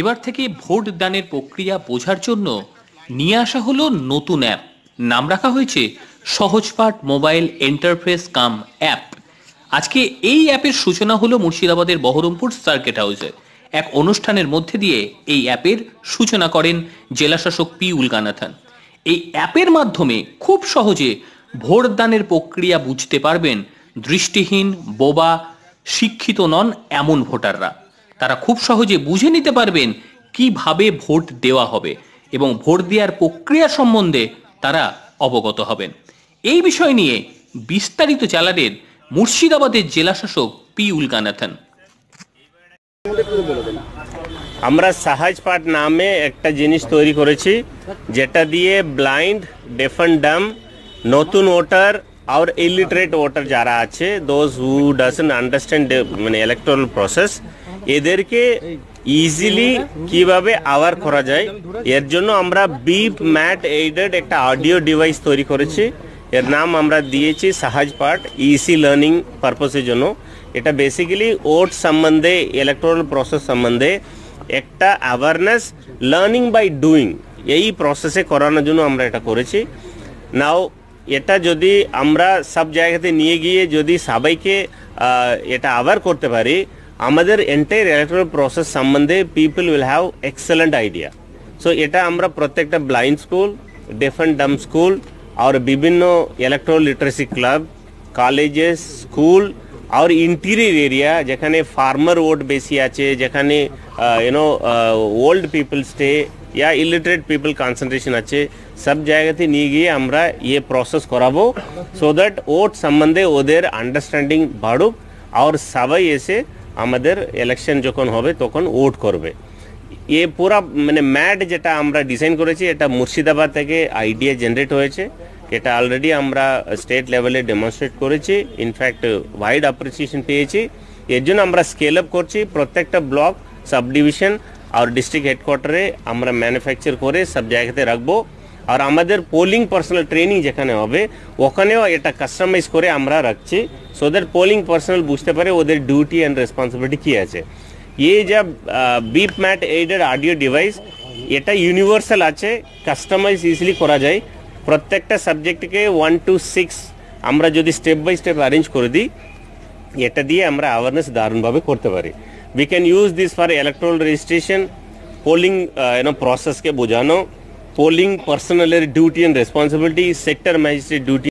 এবার থেকে ভোট দানের প্রক্রিয়া বোঝার জন্য নিয়ে আসা হলো নতুন অ্যাপ নাম রাখা হয়েছে Sahajpath mobile interface cum app আজকে এই অ্যাপের সূচনা হলো মুর্শিদাবাদের বহরমপুর সার্কিট হাউসে এক অনুষ্ঠানের মধ্যে দিয়ে এই অ্যাপের সূচনা করেন জেলাশাসক পি উলগানাথান এই অ্যাপের মাধ্যমে খুব সহজে ভোটদানের প্রক্রিয়া বুঝতে পারবেন দৃষ্টিহীন বোবা শিক্ষিত নন এমন ভোটাররা তারা খুব সহজে বুঝে নিতে পারবেন কিভাবে ভোট দেওয়া হবে এবং ভোট দেওয়ার প্রক্রিয়া সম্বন্ধে তারা অবগত হবেন এই বিষয় নিয়ে বিস্তারিত জানালেন মুর্শিদাবাদের জেলাশাসক পি উলকানাথন আমরা সাহাজ পাট নামে একটা জিনিস তৈরি করেছি যেটা দিয়ে ব্লাইন্ড ডেফান ডাম নতুন ওটার और इलिटरेट ওয়াটার যারা আছে দোজ হু ডাজন্ট আন্ডারস্ট্যান্ড মানে ইলেকট্রাল প্রসেস এদেরকে ইজিলি কিভাবে আওয়ার করা যায় এর জন্য আমরা বিপ ম্যাট এইডেড একটা অডিও ডিভাইস তৈরি করেছি এর নাম আমরা দিয়েছি সাহাজ পার্ট ইসি লার্নিং পারপাসের জন্য এটা বেসিক্যালি ওট সম্বন্ধে ইলেকট্রাল প্রসেস সম্বন্ধে একটা অ্যাওয়ারনেস লার্নিং বাই ডুইং এই প্রসেসে করানোর জন্য আমরা এটা করেছি নাও এটা যদি আমরা সব জায়গাতে নিয়ে গিয়ে যদি সবাইকে এটা আবার করতে পারি আমাদের এন্টায়ার ইলেকট্রনিক প্রসেস সম্বন্ধে people will have excellent idea so এটা আমরা প্রত্যেকটা blind school different dumb school আর বিভিন্ন electro literacy club colleges school আর ইন্টিরিয়র এরিয়া যেখানে ফার্মার ওট বেশি আছে যেখানে you know old people stay yeah illiterate people concentration আছে সব জায়গাতে নিয়ে গিয়ে আমরা ইয়ে প্রসেস করাবো সো দ্যাট ওট সম্বন্ধে ওদের আন্ডারস্ট্যান্ডিং বাড়ুক আর সবাই এসে আমাদের ইলেকশন যখন হবে তখন ওট করবে এ পুরা মানে ম্যাড যেটা আমরা ডিজাইন করেছি এটা মুর্শিদাবাদ থেকে আইডিয়া জেনারেট হয়েছে এটা অলরেডি আমরা স্টেট লেভেলে ডেমনস্ট্রেট করেছি ইনফ্যাক্ট ওয়াইড অ্যাপ্রিসিয়েশন পেয়েছি এর জন্য আমরা স্কেল আপ করছি প্রত্যেকটা ব্লক সাব ডিভিশন আর ডিস্ট্রিক্ট হেডকোয়ার্টারে আমরা ম্যানুফ্যাকচার করে সব জায়গাতে রাখবো আর আমাদের পোলিং পার্সোনাল ট্রেনিং যেখানে হবে ওখানেও এটা কাস্টমাইজ করে আমরা রাখছি সো দ্যাট পোলিং পার্সোনাল বুঝতে পারে ওদের ডিউটি অ্যান্ড রেসপন্সিবিলিটি কী আছে এই যা বিপ ম্যাট এইডের অডিও ডিভাইস এটা ইউনিভার্সাল আছে কাস্টমাইজ ইজিলি করা যায় প্রত্যেকটা সাবজেক্টকে ওয়ান টু সিক্স আমরা যদি স্টেপ বাই স্টেপ অ্যারেঞ্জ করে দিই এটা দিয়ে আমরা অ্যাওয়ারনেস দারুণভাবে করতে পারি we can use this for electoral registration polling and প্রসেসকে বোঝানো পোলিং পার্সোনালের duty and responsibility sector magistrate duty